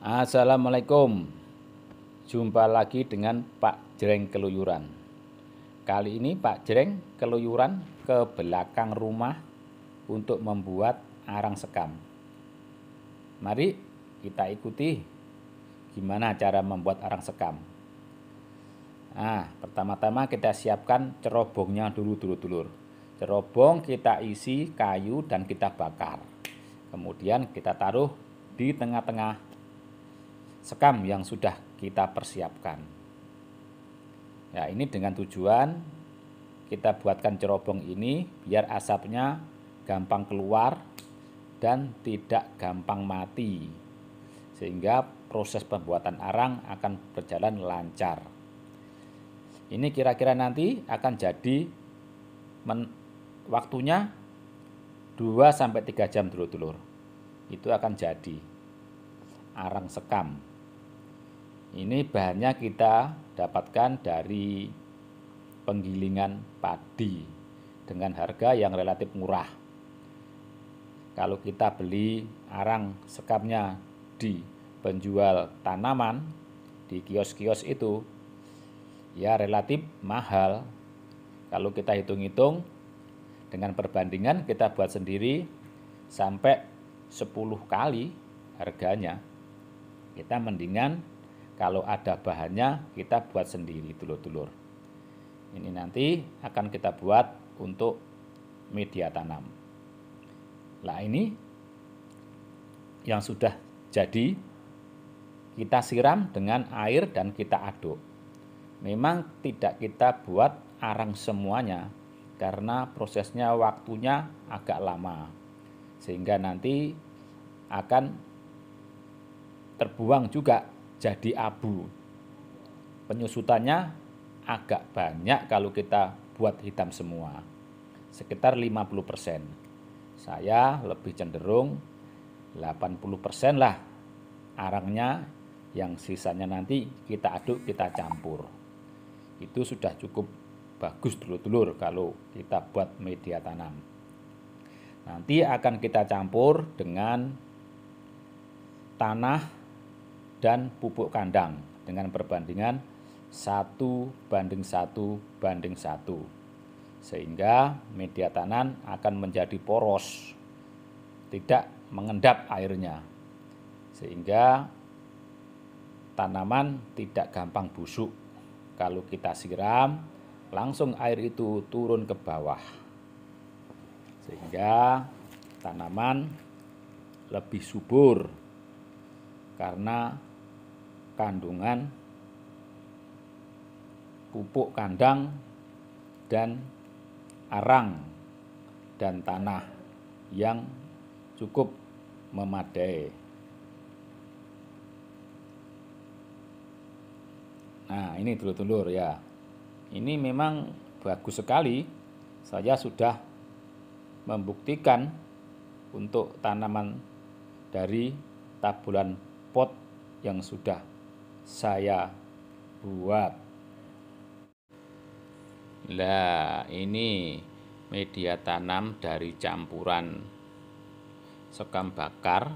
Assalamualaikum Jumpa lagi dengan Pak Jreng Keluyuran Kali ini Pak Jreng keluyuran ke belakang rumah Untuk membuat arang sekam Mari kita ikuti Gimana cara membuat arang sekam Nah pertama-tama kita siapkan cerobongnya dulu dulu-dulur Cerobong kita isi kayu dan kita bakar Kemudian kita taruh di tengah-tengah sekam yang sudah kita persiapkan. Ya, ini dengan tujuan kita buatkan cerobong ini biar asapnya gampang keluar dan tidak gampang mati. Sehingga proses pembuatan arang akan berjalan lancar. Ini kira-kira nanti akan jadi men, waktunya 2 sampai 3 jam dulu dulur. Itu akan jadi arang sekam. Ini bahannya kita dapatkan dari penggilingan padi dengan harga yang relatif murah. Kalau kita beli arang sekapnya di penjual tanaman di kios-kios itu ya relatif mahal. Kalau kita hitung-hitung dengan perbandingan kita buat sendiri sampai 10 kali harganya. Kita mendingan kalau ada bahannya, kita buat sendiri dulur-dulur. Ini nanti akan kita buat untuk media tanam. Nah ini yang sudah jadi kita siram dengan air dan kita aduk. Memang tidak kita buat arang semuanya karena prosesnya waktunya agak lama. Sehingga nanti akan terbuang juga jadi abu. Penyusutannya agak banyak kalau kita buat hitam semua. Sekitar 50%. Saya lebih cenderung 80% lah arangnya yang sisanya nanti kita aduk, kita campur. Itu sudah cukup bagus dulu dulur kalau kita buat media tanam. Nanti akan kita campur dengan tanah dan pupuk kandang dengan perbandingan 1 banding 1 banding 1 sehingga media tanam akan menjadi poros tidak mengendap airnya sehingga tanaman tidak gampang busuk kalau kita siram langsung air itu turun ke bawah sehingga tanaman lebih subur karena kandungan pupuk kandang dan arang dan tanah yang cukup memadai. Nah, ini telur-telur ya. Ini memang bagus sekali. Saya sudah membuktikan untuk tanaman dari tabulan pot yang sudah saya buat. Lah, ini media tanam dari campuran sekam bakar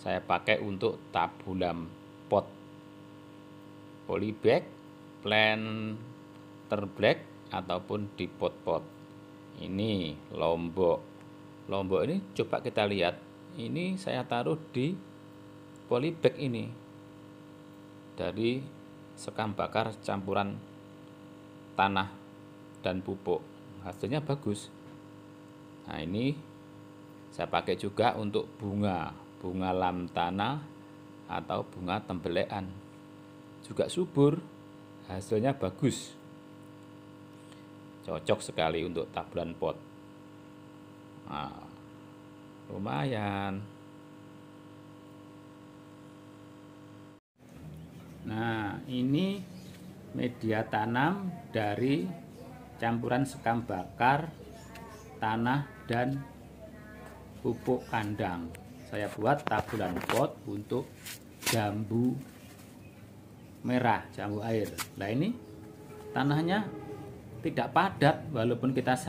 saya pakai untuk tabulam pot polybag, plan terblack ataupun di pot-pot. Ini lombok. Lombok ini coba kita lihat. Ini saya taruh di polybag ini dari sekam bakar campuran tanah dan pupuk hasilnya bagus nah ini saya pakai juga untuk bunga bunga lam tanah atau bunga tembelean juga subur hasilnya bagus cocok sekali untuk taburan pot nah, lumayan Nah, ini media tanam dari campuran sekam bakar, tanah, dan pupuk kandang. Saya buat taburan pot untuk jambu merah, jambu air. Nah, ini tanahnya tidak padat walaupun kita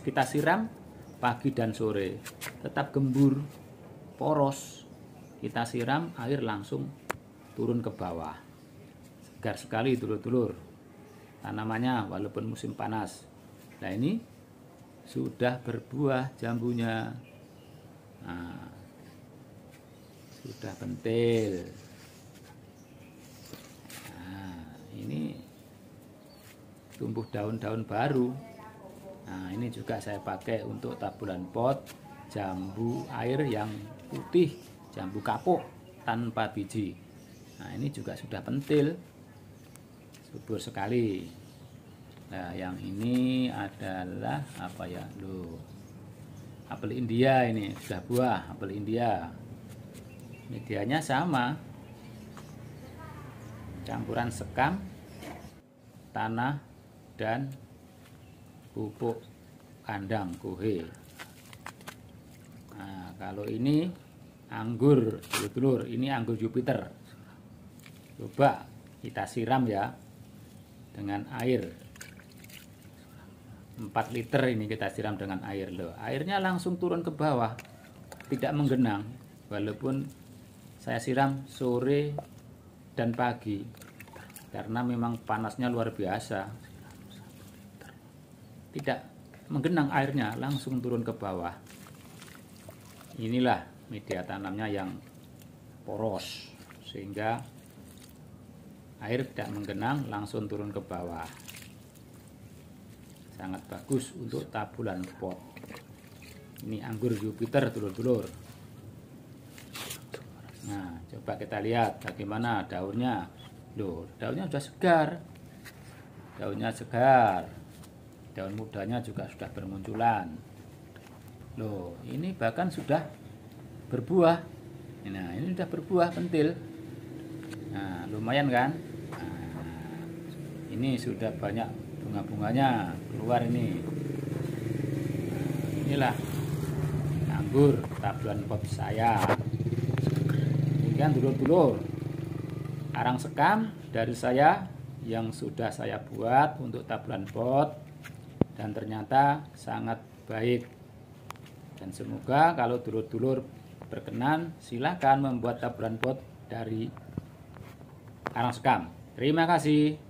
kita siram pagi dan sore, tetap gembur, poros. Kita siram air langsung turun ke bawah segar sekali dulur-dulur tanamannya walaupun musim panas nah ini sudah berbuah jambunya nah, sudah pentil nah, ini tumbuh daun-daun baru nah ini juga saya pakai untuk taburan pot jambu air yang putih jambu kapuk tanpa biji nah ini juga sudah pentil subur sekali nah yang ini adalah apa ya lo apel India ini sudah buah apel India medianya sama campuran sekam tanah dan pupuk kandang kuhe nah kalau ini anggur telur ini anggur Jupiter coba kita siram ya dengan air 4 liter ini kita siram dengan air loh airnya langsung turun ke bawah tidak menggenang walaupun saya siram sore dan pagi karena memang panasnya luar biasa tidak menggenang airnya langsung turun ke bawah inilah media tanamnya yang poros sehingga air tidak menggenang langsung turun ke bawah sangat bagus untuk taburan pot ini anggur Jupiter dulur-dulur nah coba kita lihat bagaimana daunnya loh daunnya sudah segar daunnya segar daun mudanya juga sudah bermunculan loh ini bahkan sudah berbuah nah ini sudah berbuah pentil nah lumayan kan ini sudah banyak bunga-bunganya keluar ini nah, inilah anggur taburan pot saya Kemudian dulur-dulur arang sekam dari saya yang sudah saya buat untuk taburan pot dan ternyata sangat baik dan semoga kalau dulur-dulur berkenan silahkan membuat taburan pot dari arang sekam terima kasih